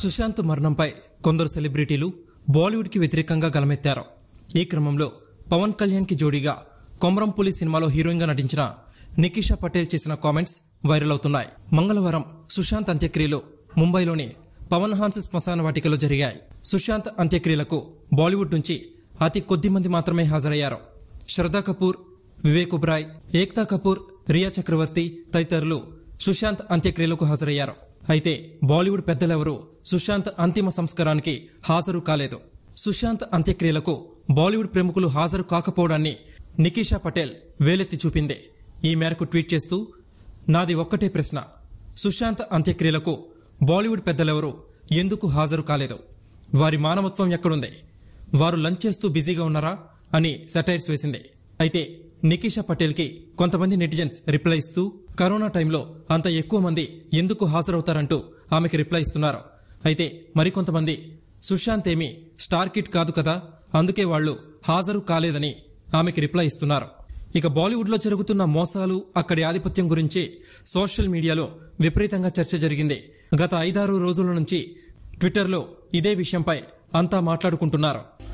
సుశాంత్ మరణంపై కొందరు సెలబ్రిటీలు బాలీవుడ్కి వ్యతిరేకంగా గలమెత్తారు ఈ క్రమంలో పవన్ కళ్యాణ్కి జోడీగా కొమరంపులి సినిమాలో హీరోయిన్గా నటించిన నికిషా పటేల్ చేసిన కామెంట్స్ వైరల్ అవుతున్నాయి మంగళవారం సుశాంత్ అంత్యక్రియలు ముంబైలోని పవన్ హాన్స్ శ్మశాన వాటికలో జరిగాయి సుశాంత్ అంత్యక్రియలకు బాలీవుడ్ నుంచి అతి కొద్ది మంది మాత్రమే హాజరయ్యారు శ్రద్ధా కపూర్ వివేక్ ఉబ్రాయ్ ఏక్తా కపూర్ రియా చక్రవర్తి తదితరులు సుశాంత్ అంత్యక్రియలకు హాజరయ్యారు అయితే బాలీవుడ్ పెద్దలెవరూ సుశాంత్ అంతిమ సంస్కారానికి హాజరు కాలేదు సుశాంత్ అంత్యక్రియలకు బాలీవుడ్ ప్రముఖులు హాజరు కాకపోవడాన్ని నికీషా పటేల్ వేలెత్తి చూపింది ఈ మేరకు ట్వీట్ చేస్తూ నాది ఒక్కటే ప్రశ్న సుశాంత్ అంత్యక్రియలకు బాలీవుడ్ పెద్దలెవరూ ఎందుకు హాజరు కాలేదు వారి మానవత్వం ఎక్కడుంది వారు లంచ్ చేస్తూ బిజీగా ఉన్నారా అని సెటైర్స్ వేసింది అయితే నికిషా పటేల్కి కొంతమంది నెటిజన్స్ రిప్లై ఇస్తూ కరోనా టైంలో అంత ఎక్కువ మంది ఎందుకు హాజరవుతారంటూ ఆమెకి రిప్లై ఇస్తున్నారు అయితే మరికొంతమంది సుశాంత్ ఏమీ స్టార్ కిట్ కాదు కదా అందుకే వాళ్లు హాజరు కాలేదని ఆమెకి రిప్లై ఇస్తున్నారు ఇక బాలీవుడ్లో జరుగుతున్న మోసాలు అక్కడి ఆధిపత్యం గురించి సోషల్ మీడియాలో విపరీతంగా చర్చ జరిగింది గత ఐదారు రోజుల నుంచి ట్విట్టర్లో ఇదే విషయంపై అంతా మాట్లాడుకుంటున్నారు